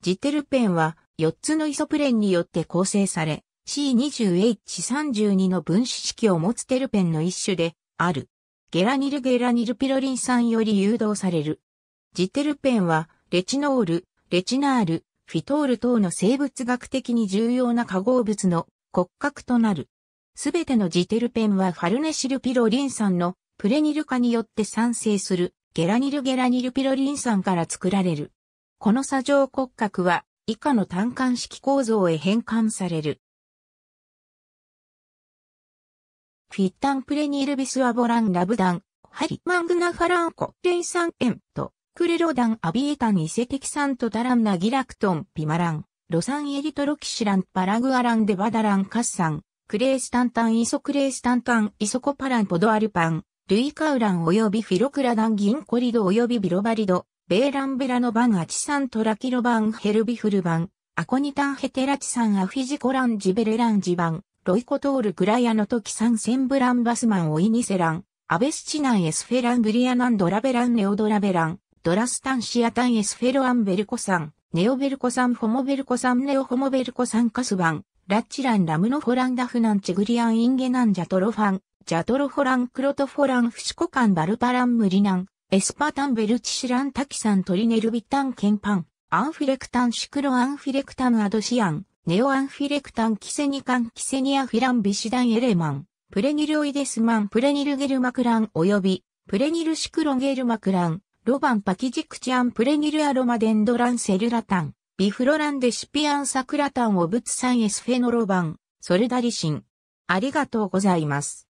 ジテルペンは4つのイソプレンによって構成され、C20H32 の分子式を持つテルペンの一種である。ゲラニルゲラニルピロリン酸より誘導される。ジテルペンは、レチノール、レチナール、フィトール等の生物学的に重要な化合物の骨格となる。すべてのジテルペンはファルネシルピロリン酸のプレニル化によって産生するゲラニルゲラニルピロリン酸から作られる。この砂上骨格は以下の単管式構造へ変換される。フィッタンプレニールビスアボランラブダン、ハリマングナファランコ、レイサンエント、クレロダンアビエタンイセテキサントタランナギラクトンピマラン、ロサンエリトロキシランパラグアランデバダランカッサン、クレースタンタンイソクレースタンタンイソコパランポドアルパン、ルイカウラン及びフィロクラダンギンコリド及びビロバリド、ベーランベラノバンアチサントラキロバンヘルビフルバン、アコニタンヘテラチサンアフィジコランジベレランジバン、ロイコトールグラヤノトキサンセンブランバスマンオイニセラン、アベスチナンエスフェラングリアナンドラベランネオドラベラン、ドラスタンシアタンエスフェロアンベルコサン、ネオベルコサンホモベルコサンネオホモベルコサンカスバン、ラッチランラムノフォランダフナンチグリアンインゲナンジャトロファン、ジャトロフォランクロトフォランフシコカンバルパランムリナン、エスパタンベルチシランタキサントリネルビタンケンパン、アンフィレクタンシクロアンフィレクタムアドシアン、ネオアンフィレクタンキセニカンキセニアフィランビシダンエレマン、プレニルオイデスマンプレニルゲルマクラン及び、プレニルシクロゲルマクラン、ロバンパキジクチアンプレニルアロマデンドランセルラタン、ビフロランデシピアンサクラタンオブツサンエスフェノロバン、ソルダリシン。ありがとうございます。